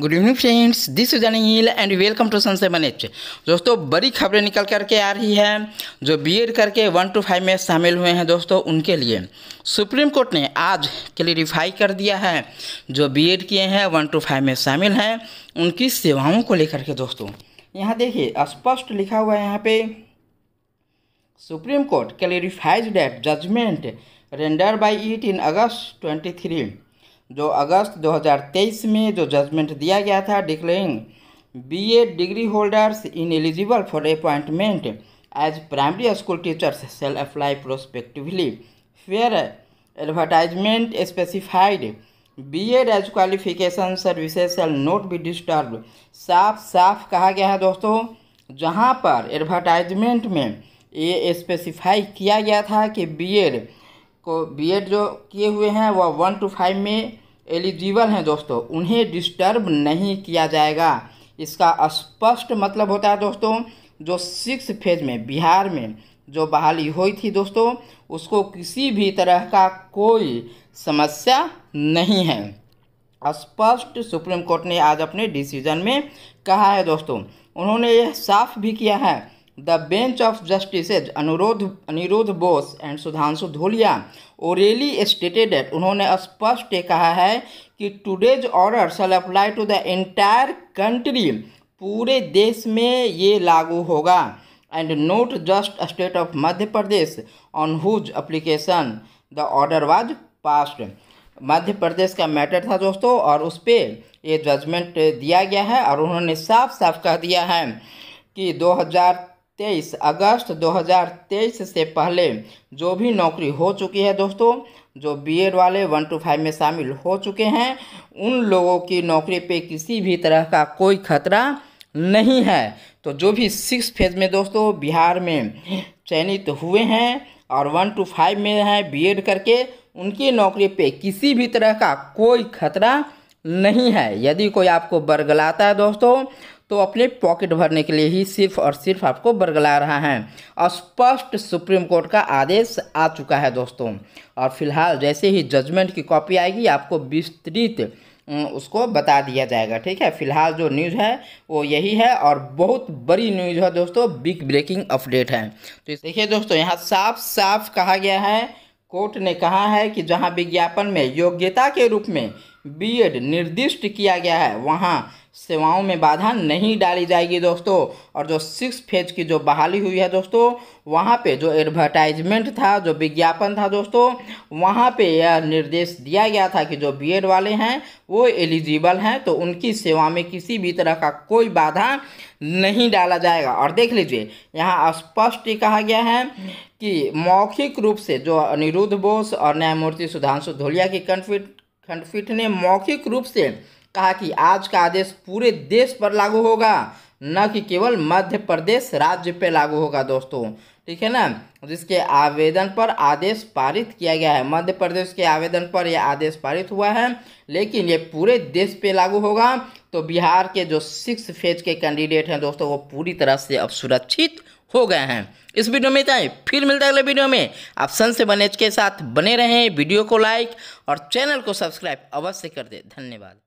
good evening friends this is hill and welcome to seven H दोस्तों बड़ी खबरें निकल करके आ रही है जो बीएड करके वन टू फाइव में शामिल हुए हैं दोस्तों उनके लिए सुप्रीम कोर्ट ने आज क्लेरिफाई कर दिया है जो बीएड किए हैं वन टू फाइव में शामिल हैं उनकी सेवाओं को लेकर के दोस्तों यहाँ देखिए स्पष्ट लिखा हुआ है यहाँ पे Supreme Court clarifies that judgement render by it in August twenty three जो अगस्त 2023 में जो जजमेंट दिया गया था declaring BA degree holders ineligible for appointment as primary school teachers shall apply prospectively where advertisement specified B Ed as qualification services shall not be disturb साफ साफ कहा गया है दोस्तों जहाँ पर एडवर्टाइजमेंट में ये स्पेसिफाई किया गया था कि बी एड को बी एड जो किए हुए हैं वह वन टू फाइव में एलिजिबल हैं दोस्तों उन्हें डिस्टर्ब नहीं किया जाएगा इसका स्पष्ट मतलब होता है दोस्तों जो सिक्स फेज में बिहार में जो बहाली हुई थी दोस्तों उसको किसी भी तरह का कोई समस्या नहीं है स्पष्ट सुप्रीम कोर्ट ने आज अपने डिसीजन में कहा है दोस्तों उन्होंने यह साफ भी किया है द बेंच ऑफ जस्टिसेज अनुरोध Aniruddha Bose and Sudhanshu Dhulia orally stated that उन्होंने स्पष्ट कहा है कि today's order shall apply to the entire country पूरे देश में ये लागू होगा and not just state of Madhya Pradesh on whose application the order was passed Madhya Pradesh का मैटर था दोस्तों और उस पर ये जजमेंट दिया गया है और उन्होंने साफ साफ कह दिया है कि तेईस अगस्त 2023 से पहले जो भी नौकरी हो चुकी है दोस्तों जो बीएड वाले वन टू फाइव में शामिल हो चुके हैं उन लोगों की नौकरी पे किसी भी तरह का कोई खतरा नहीं है तो जो भी सिक्स फेज में दोस्तों बिहार में चयनित हुए हैं और वन टू फाइव में हैं बीएड करके उनकी नौकरी पे किसी भी तरह का कोई खतरा नहीं है यदि कोई आपको बरगलाता है दोस्तों तो अपने पॉकेट भरने के लिए ही सिर्फ और सिर्फ आपको बरगला रहा है स्पष्ट सुप्रीम कोर्ट का आदेश आ चुका है दोस्तों और फिलहाल जैसे ही जजमेंट की कॉपी आएगी आपको विस्तृत उसको बता दिया जाएगा ठीक है फिलहाल जो न्यूज़ है वो यही है और बहुत बड़ी न्यूज़ है दोस्तों बिग ब्रेकिंग अपडेट है तो देखिए दोस्तों यहाँ साफ साफ कहा गया है कोर्ट ने कहा है कि जहाँ विज्ञापन में योग्यता के रूप में बीएड निर्दिष्ट किया गया है वहाँ सेवाओं में बाधा नहीं डाली जाएगी दोस्तों और जो सिक्स फेज की जो बहाली हुई है दोस्तों वहाँ पे जो एडवर्टाइजमेंट था जो विज्ञापन था दोस्तों वहाँ पे यह निर्देश दिया गया था कि जो बीएड वाले हैं वो एलिजिबल हैं तो उनकी सेवा में किसी भी तरह का कोई बाधा नहीं डाला जाएगा और देख लीजिए यहाँ स्पष्ट कहा गया है कि मौखिक रूप से जो अनिरुद्ध बोस और न्यायमूर्ति सुधांशु धोलिया की खंडपीठ खंडपीठ ने मौखिक रूप से कहा कि आज का आदेश पूरे देश पर लागू होगा न कि केवल मध्य प्रदेश राज्य पर लागू होगा दोस्तों ठीक है ना जिसके आवेदन पर आदेश पारित किया गया है मध्य प्रदेश के आवेदन पर यह आदेश पारित हुआ है लेकिन ये पूरे देश पे लागू होगा तो बिहार के जो सिक्स फेज के कैंडिडेट हैं दोस्तों वो पूरी तरह से अब सुरक्षित हो गए हैं इस वीडियो में इतना फिर मिलता है अगले वीडियो में आप सन से बनेज के साथ बने रहें वीडियो को लाइक और चैनल को सब्सक्राइब अवश्य कर दे धन्यवाद